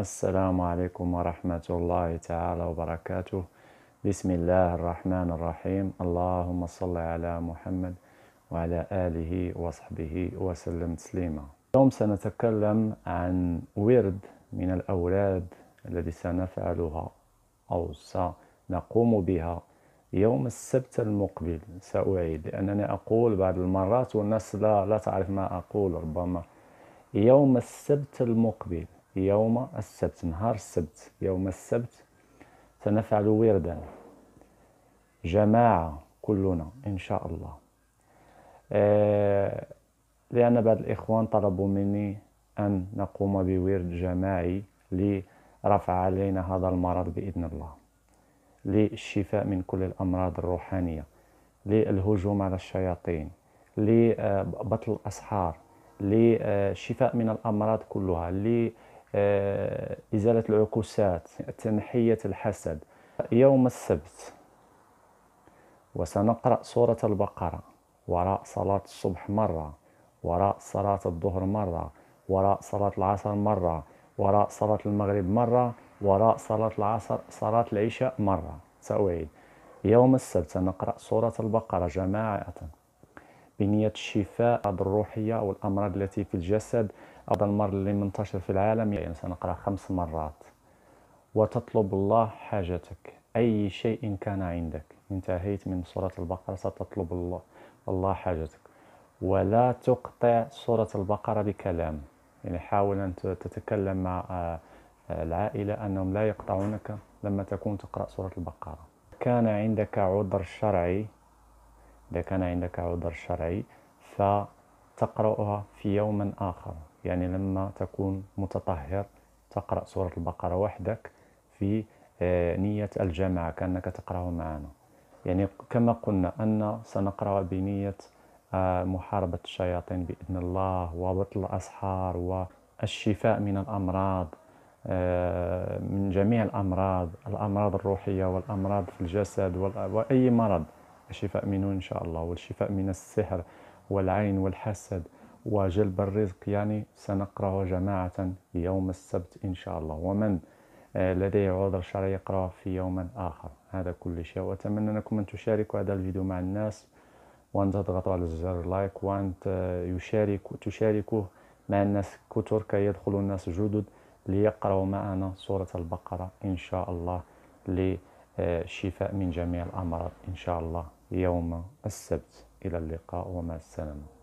السلام عليكم ورحمة الله تعالى وبركاته بسم الله الرحمن الرحيم اللهم صل على محمد وعلى آله وصحبه وسلم تسليما اليوم سنتكلم عن ورد من الأوراد الذي سنفعلها أو سنقوم بها يوم السبت المقبل سأعيد لأنني أقول بعض المرات والناس لا, لا تعرف ما أقول ربما يوم السبت المقبل يوم السبت نهار السبت يوم السبت سنفعل وردا جماعة كلنا إن شاء الله آه لأن بعض الإخوان طلبوا مني أن نقوم بورد جماعي لرفع علينا هذا المرض بإذن الله للشفاء من كل الأمراض الروحانية للهجوم على الشياطين لبطل الأسحار لشفاء من الأمراض كلها آه، إزالة العكوسات تنحية الحسد يوم السبت وسنقرأ سورة البقرة وراء صلاة الصبح مرة وراء صلاة الظهر مرة وراء صلاة العصر مرة وراء صلاة المغرب مرة وراء صلاة العصر صلاة العشاء مرة سأعيد يوم السبت سنقرأ سورة البقرة جماعة بنية الشفاء الروحية والأمراض التي في الجسد هذا المرض اللي منتشر في العالم يعني سنقرأ خمس مرات وتطلب الله حاجتك أي شيء كان عندك انتهيت من سورة البقرة ستطلب الله الله حاجتك ولا تقطع سورة البقرة بكلام يعني حاول أن تتكلم مع آه، آه، العائلة أنهم لا يقطعونك لما تكون تقرأ سورة البقرة كان عندك عذر شرعي إذا كان عندك عذر شرعي فتقرأها في يوم آخر يعني لما تكون متطهر تقرأ سورة البقرة وحدك في آه، نية الجماعة كأنك تقرأه معنا يعني كما قلنا أن سنقرأ بنية آه، محاربة الشياطين بإذن الله وبطل الأسحار والشفاء من الأمراض آه، من جميع الأمراض الأمراض الروحية والأمراض في الجسد وأي مرض الشفاء منه إن شاء الله والشفاء من السحر والعين والحسد وجلب الرزق يعني سنقرأ جماعة يوم السبت إن شاء الله ومن آه، لديه عذر شرعي يقراه في يوم آخر هذا كل شيء وأتمنى أنكم أن تشاركوا هذا الفيديو مع الناس وأن تضغطوا على زر لايك وأن تشاركوا تشاركوه مع الناس كثر كي يدخلوا الناس جدد ليقرأوا معنا سورة البقرة إن شاء الله للشفاء من جميع الأمراض إن شاء الله يوم السبت إلى اللقاء ومع السلامة